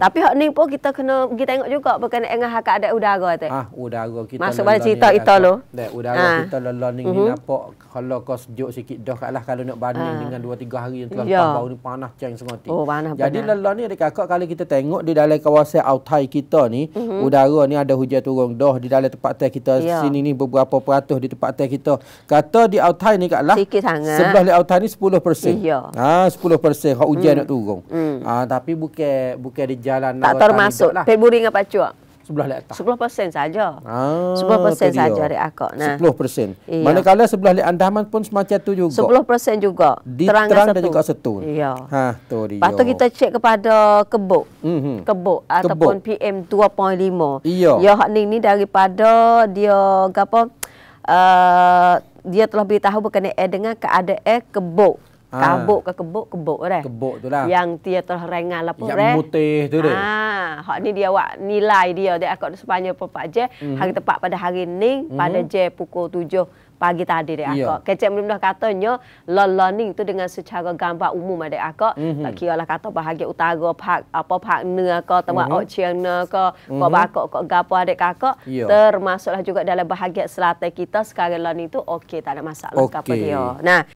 Tapi hak ni pun kita kena pergi tengok juga berkenaan dengan hak ada udara tu. Ah, udara kita. Masuk pada cerita itu lo. Dek udara ha. kita lelah ni uh-huh. nampak kalau kau sejuk sikit dah kalah kalau nak banding ha. dengan 2 3 hari yang telah ya. bau ni panas cang sangat. Oh, panas. Jadi lelah ni dekat kakak kalau kita tengok di dalam kawasan Outai kita ni, uh-huh. udara ni ada hujan turun dah di dalam tempat teh kita ya. sini ni beberapa peratus di tempat teh kita. Kata di Outai ni kaklah. Sikit sangat. Sebelah di Outai ni 10%. Ya. Ha, 10% kau hujan hmm. nak turun. Hmm. Ha, tapi bukan bukan di jalan tak termasuk lah. peburi dengan pacuak sebelah letak Sepuluh persen saja sebelah persen saja dari akak sepuluh persen manakala sebelah letak andaman pun semacam tu juga sepuluh persen juga terang terang dan juga setul iya ha tu dia patut kita cek kepada kebuk mm -hmm. kebuk ataupun PM 2.5 iya ya hak ni daripada dia gapo uh, eh, dia telah beritahu berkenaan dengan keadaan kebuk ha. kabuk ke kebuk kebuk dah. Kebuk tu lah. Yang dia terhrengal lah pun Yang reh. mutih tu dah. Ha, hak ni dia buat nilai dia dia akak sepanjang pepak je. Mm-hmm. Hari tepat pada hari ni mm-hmm. pada je pukul tujuh pagi tadi dia akak. Yeah. Kecek mula-mula katanya law learning tu dengan secara gambar umum ada akak. Mm-hmm. Tak mhm. kira lah kata bahagia utara pak apa pak ne ke tempat mm ocean ne ke kok bakok kok gapo adik kakak yeah. termasuklah juga dalam bahagia selatan kita sekarang learning tu okey tak ada masalah okay. dia. Nah